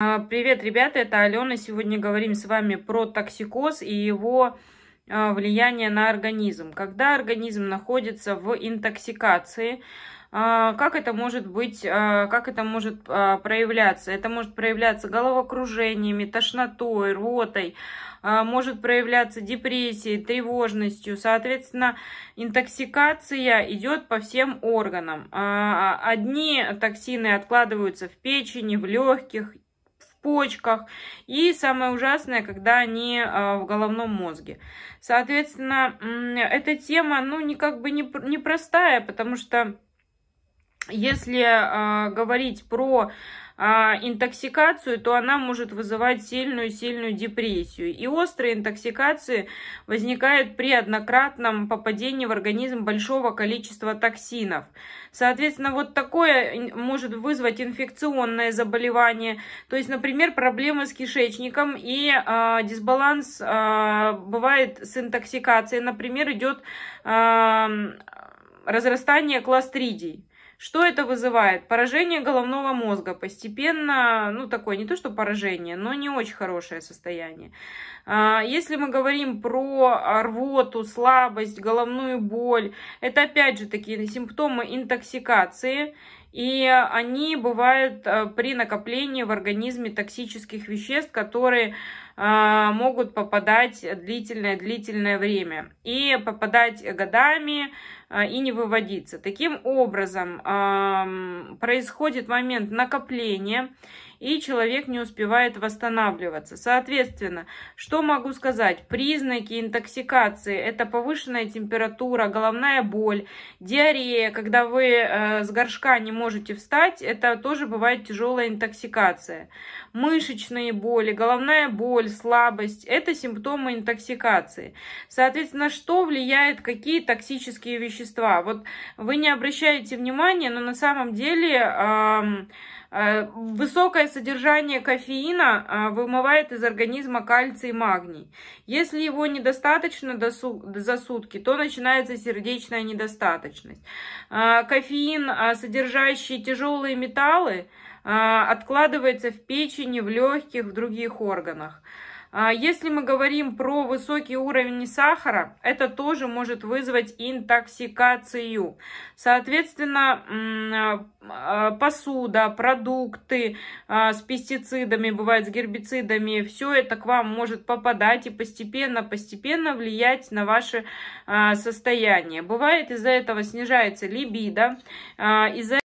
А, привет, ребята, это Алена. Сегодня говорим с вами про токсикоз и его а, влияние на организм. Когда организм находится в интоксикации, а, как это может быть, как это может проявляться? Это может проявляться головокружениями, тошнотой, рвотой, может проявляться депрессией, тревожностью. Соответственно, интоксикация идет по всем органам. Одни токсины откладываются в печени, в легких почках. И самое ужасное, когда они а, в головном мозге. Соответственно, эта тема, ну, не как бы не, не простая, потому что если э, говорить про э, интоксикацию, то она может вызывать сильную-сильную депрессию. И острые интоксикации возникают при однократном попадении в организм большого количества токсинов. Соответственно, вот такое может вызвать инфекционное заболевание, то есть, например, проблемы с кишечником и э, дисбаланс э, бывает с интоксикацией. Например, идет э, разрастание кластридий. Что это вызывает? Поражение головного мозга. Постепенно, ну такое не то, что поражение, но не очень хорошее состояние. А, если мы говорим про рвоту, слабость, головную боль, это опять же такие симптомы интоксикации. И они бывают э, при накоплении в организме токсических веществ, которые э, могут попадать длительное-длительное время и попадать годами э, и не выводиться. Таким образом, эм, происходит момент накопления, и человек не успевает восстанавливаться. Соответственно, что могу сказать? Признаки интоксикации – это повышенная температура, головная боль, диарея, когда вы э, с горшка не можете встать, это тоже бывает тяжелая интоксикация. Мышечные боли, головная боль, слабость – это симптомы интоксикации. Соответственно, что влияет, какие токсические вещества? Вот вы не обращаете внимания, но на самом деле э, э, высокая содержание кофеина а, вымывает из организма кальций и магний. Если его недостаточно за сутки, то начинается сердечная недостаточность. А, кофеин, а, содержащий тяжелые металлы, откладывается в печени, в легких, в других органах. А, если мы говорим про высокий уровень сахара, это тоже может вызвать интоксикацию. Соответственно, а, а, посуда, продукты с пестицидами, бывает с гербицидами, все это к вам может попадать и постепенно-постепенно влиять на ваше состояние. Бывает из-за этого снижается либидо, из-за